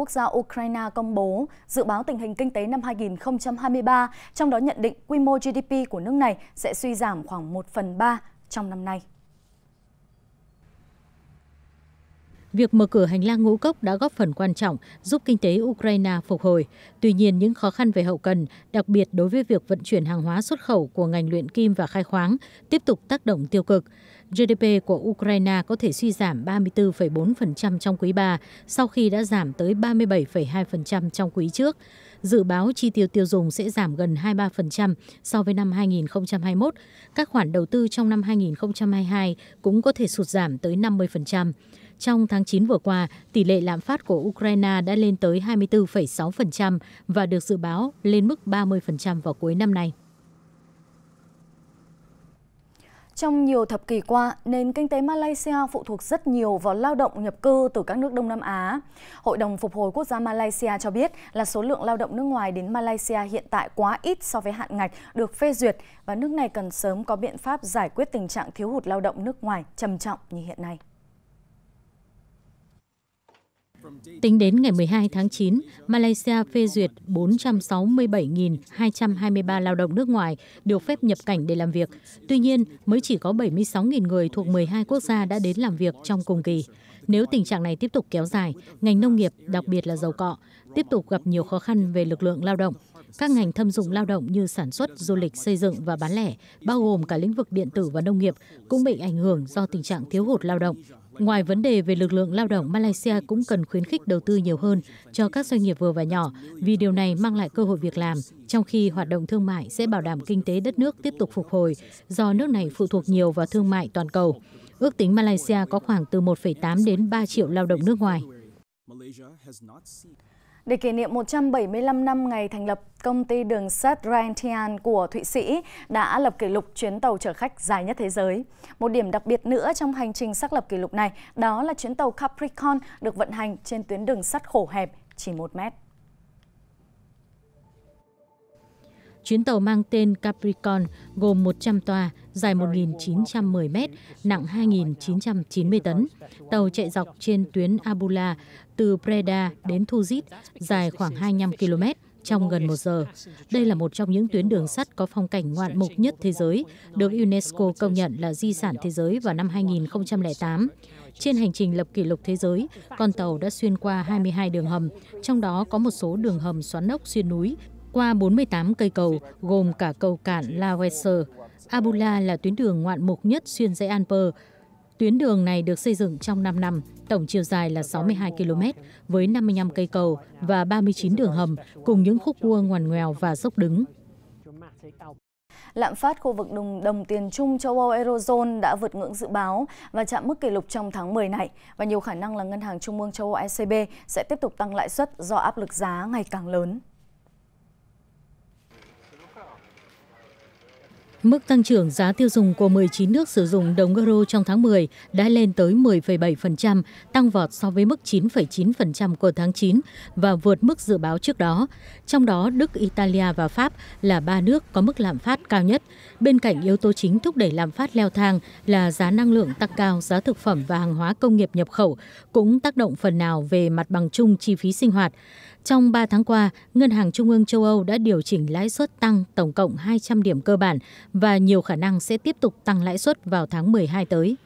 quốc gia Ukraine công bố dự báo tình hình kinh tế năm 2023, trong đó nhận định quy mô GDP của nước này sẽ suy giảm khoảng 1 phần 3 trong năm nay. Việc mở cửa hành lang ngũ cốc đã góp phần quan trọng giúp kinh tế Ukraine phục hồi. Tuy nhiên, những khó khăn về hậu cần, đặc biệt đối với việc vận chuyển hàng hóa xuất khẩu của ngành luyện kim và khai khoáng, tiếp tục tác động tiêu cực. GDP của Ukraine có thể suy giảm 34,4% trong quý 3, sau khi đã giảm tới 37,2% trong quý trước. Dự báo chi tiêu tiêu dùng sẽ giảm gần 23% so với năm 2021. Các khoản đầu tư trong năm 2022 cũng có thể sụt giảm tới 50%. Trong tháng 9 vừa qua, tỷ lệ lạm phát của Ukraine đã lên tới 24,6% và được dự báo lên mức 30% vào cuối năm nay. Trong nhiều thập kỷ qua, nền kinh tế Malaysia phụ thuộc rất nhiều vào lao động nhập cư từ các nước Đông Nam Á. Hội đồng Phục hồi Quốc gia Malaysia cho biết là số lượng lao động nước ngoài đến Malaysia hiện tại quá ít so với hạn ngạch được phê duyệt và nước này cần sớm có biện pháp giải quyết tình trạng thiếu hụt lao động nước ngoài trầm trọng như hiện nay. Tính đến ngày 12 tháng 9, Malaysia phê duyệt 467.223 lao động nước ngoài được phép nhập cảnh để làm việc. Tuy nhiên, mới chỉ có 76.000 người thuộc 12 quốc gia đã đến làm việc trong cùng kỳ. Nếu tình trạng này tiếp tục kéo dài, ngành nông nghiệp, đặc biệt là dầu cọ, tiếp tục gặp nhiều khó khăn về lực lượng lao động. Các ngành thâm dụng lao động như sản xuất, du lịch, xây dựng và bán lẻ, bao gồm cả lĩnh vực điện tử và nông nghiệp, cũng bị ảnh hưởng do tình trạng thiếu hụt lao động, Ngoài vấn đề về lực lượng lao động, Malaysia cũng cần khuyến khích đầu tư nhiều hơn cho các doanh nghiệp vừa và nhỏ, vì điều này mang lại cơ hội việc làm, trong khi hoạt động thương mại sẽ bảo đảm kinh tế đất nước tiếp tục phục hồi, do nước này phụ thuộc nhiều vào thương mại toàn cầu. Ước tính Malaysia có khoảng từ 1,8 đến 3 triệu lao động nước ngoài. Để kỷ niệm 175 năm ngày thành lập, công ty đường sắt Rheintian của Thụy Sĩ đã lập kỷ lục chuyến tàu chở khách dài nhất thế giới. Một điểm đặc biệt nữa trong hành trình xác lập kỷ lục này đó là chuyến tàu Capricorn được vận hành trên tuyến đường sắt khổ hẹp chỉ 1 mét. Chuyến tàu mang tên Capricorn gồm 100 toa, dài 1.910 mét, nặng 2.990 tấn. Tàu chạy dọc trên tuyến Abula từ Preda đến Thuzit, dài khoảng 25 km trong gần một giờ. Đây là một trong những tuyến đường sắt có phong cảnh ngoạn mục nhất thế giới, được UNESCO công nhận là di sản thế giới vào năm 2008. Trên hành trình lập kỷ lục thế giới, con tàu đã xuyên qua 22 đường hầm, trong đó có một số đường hầm xoắn ốc xuyên núi, qua 48 cây cầu, gồm cả cầu cạn La Weser. Abula là tuyến đường ngoạn mục nhất xuyên dãy Alper. Tuyến đường này được xây dựng trong 5 năm, tổng chiều dài là 62 km, với 55 cây cầu và 39 đường hầm, cùng những khúc cua ngoằn ngoèo và dốc đứng. Lạm phát khu vực đồng, đồng tiền chung châu Âu Eurozone đã vượt ngưỡng dự báo và chạm mức kỷ lục trong tháng 10 này và nhiều khả năng là Ngân hàng Trung ương châu Âu ECB sẽ tiếp tục tăng lãi suất do áp lực giá ngày càng lớn. Mức tăng trưởng giá tiêu dùng của 19 nước sử dụng đồng euro trong tháng 10 đã lên tới 10,7%, tăng vọt so với mức 9,9% của tháng 9 và vượt mức dự báo trước đó. Trong đó, Đức, Italia và Pháp là ba nước có mức lạm phát cao nhất. Bên cạnh yếu tố chính thúc đẩy lạm phát leo thang là giá năng lượng tăng cao, giá thực phẩm và hàng hóa công nghiệp nhập khẩu cũng tác động phần nào về mặt bằng chung chi phí sinh hoạt. Trong 3 tháng qua, Ngân hàng Trung ương châu Âu đã điều chỉnh lãi suất tăng tổng cộng 200 điểm cơ bản và nhiều khả năng sẽ tiếp tục tăng lãi suất vào tháng 12 tới.